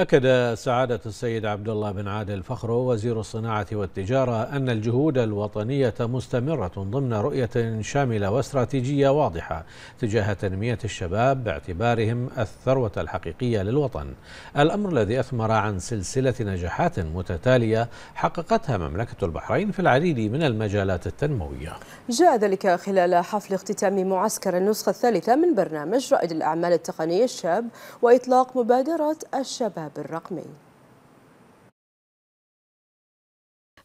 أكد سعادة السيد عبد الله بن عادل فخرو وزير الصناعة والتجارة أن الجهود الوطنية مستمرة ضمن رؤية شاملة واستراتيجية واضحة تجاه تنمية الشباب باعتبارهم الثروة الحقيقية للوطن الأمر الذي أثمر عن سلسلة نجاحات متتالية حققتها مملكة البحرين في العديد من المجالات التنموية جاء ذلك خلال حفل اختتام معسكر النسخة الثالثة من برنامج رائد الأعمال التقني الشاب وإطلاق مبادرة الشباب بالرقمي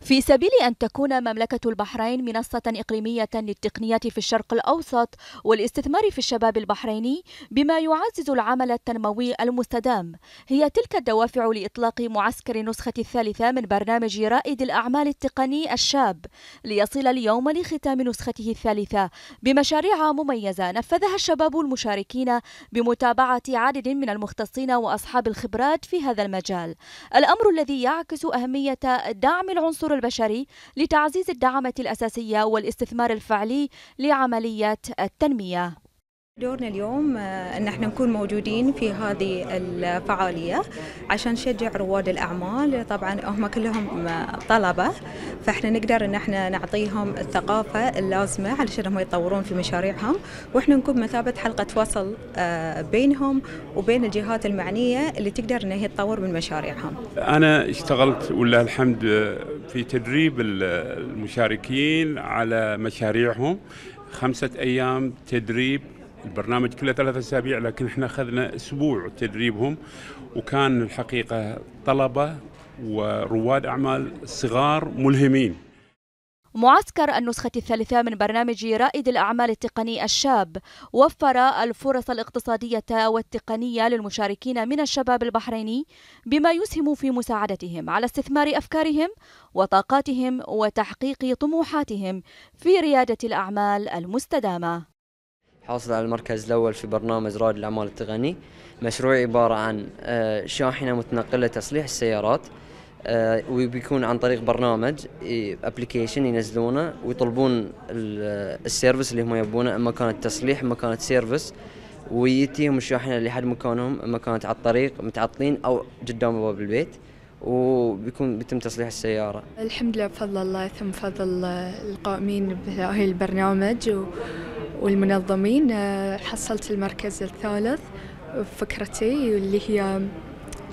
في سبيل أن تكون مملكة البحرين منصة إقليمية للتقنية في الشرق الأوسط والاستثمار في الشباب البحريني بما يعزز العمل التنموي المستدام هي تلك الدوافع لإطلاق معسكر النسخة الثالثة من برنامج رائد الأعمال التقني الشاب ليصل اليوم لختام نسخته الثالثة بمشاريع مميزة نفذها الشباب المشاركين بمتابعة عدد من المختصين وأصحاب الخبرات في هذا المجال الأمر الذي يعكس أهمية دعم العنصر البشري لتعزيز الدعامة الأساسية والاستثمار الفعلي لعملية التنمية دورنا اليوم آه، ان احنا نكون موجودين في هذه الفعاليه عشان نشجع رواد الاعمال طبعا هم كلهم آه، طلبه فاحنا نقدر ان احنا نعطيهم الثقافه اللازمه علشان هم يطورون في مشاريعهم واحنا نكون مثابه حلقه وصل آه، بينهم وبين الجهات المعنيه اللي تقدر ان هي تطور من مشاريعهم. انا اشتغلت ولله الحمد في تدريب المشاركين على مشاريعهم خمسه ايام تدريب البرنامج كله ثلاثة أسابيع لكن احنا أخذنا أسبوع تدريبهم وكان الحقيقة طلبة ورواد أعمال صغار ملهمين معسكر النسخة الثالثة من برنامج رائد الأعمال التقني الشاب وفر الفرص الاقتصادية والتقنية للمشاركين من الشباب البحريني بما يسهم في مساعدتهم على استثمار أفكارهم وطاقاتهم وتحقيق طموحاتهم في ريادة الأعمال المستدامة حاصل على المركز الأول في برنامج رائد الأعمال التقني مشروع عبارة عن آه، شاحنة متنقلة تصليح السيارات آه، وبيكون عن طريق برنامج ابلكيشن ينزلونه ويطلبون آه، السيرفس اللي هم يبونه اما كانت تصليح اما كانت سيرفس ويتيهم الشاحنه لحد مكانهم اما كانت على الطريق متعطلين او قدام باب البيت وبيكون بيتم تصليح السياره. الحمد لله بفضل الله ثم فضل القائمين بهذا البرنامج و... والمنظمين آه، حصلت المركز الثالث بفكرتي اللي هي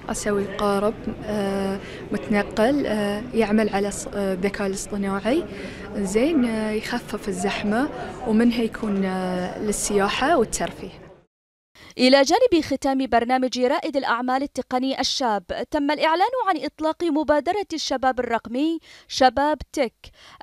أسوي قارب آه، متنقل آه، يعمل على الذكاء الاصطناعي زين يخفف الزحمة ومنها يكون للسياحة والترفيه إلى جانب ختام برنامج رائد الأعمال التقني الشاب تم الإعلان عن إطلاق مبادرة الشباب الرقمي شباب تك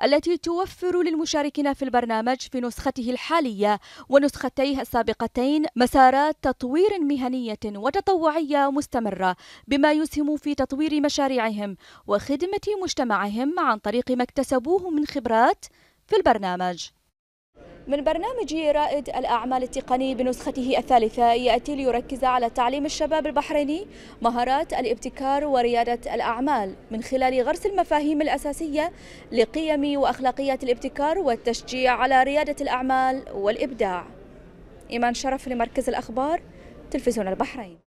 التي توفر للمشاركين في البرنامج في نسخته الحالية ونسختيه السابقتين مسارات تطوير مهنية وتطوعية مستمرة بما يسهم في تطوير مشاريعهم وخدمة مجتمعهم عن طريق ما اكتسبوه من خبرات في البرنامج من برنامج رائد الأعمال التقني بنسخته الثالثة يأتي ليركز على تعليم الشباب البحريني مهارات الابتكار وريادة الأعمال من خلال غرس المفاهيم الأساسية لقيم وأخلاقيات الابتكار والتشجيع على ريادة الأعمال والإبداع إيمان شرف لمركز الأخبار تلفزيون البحرين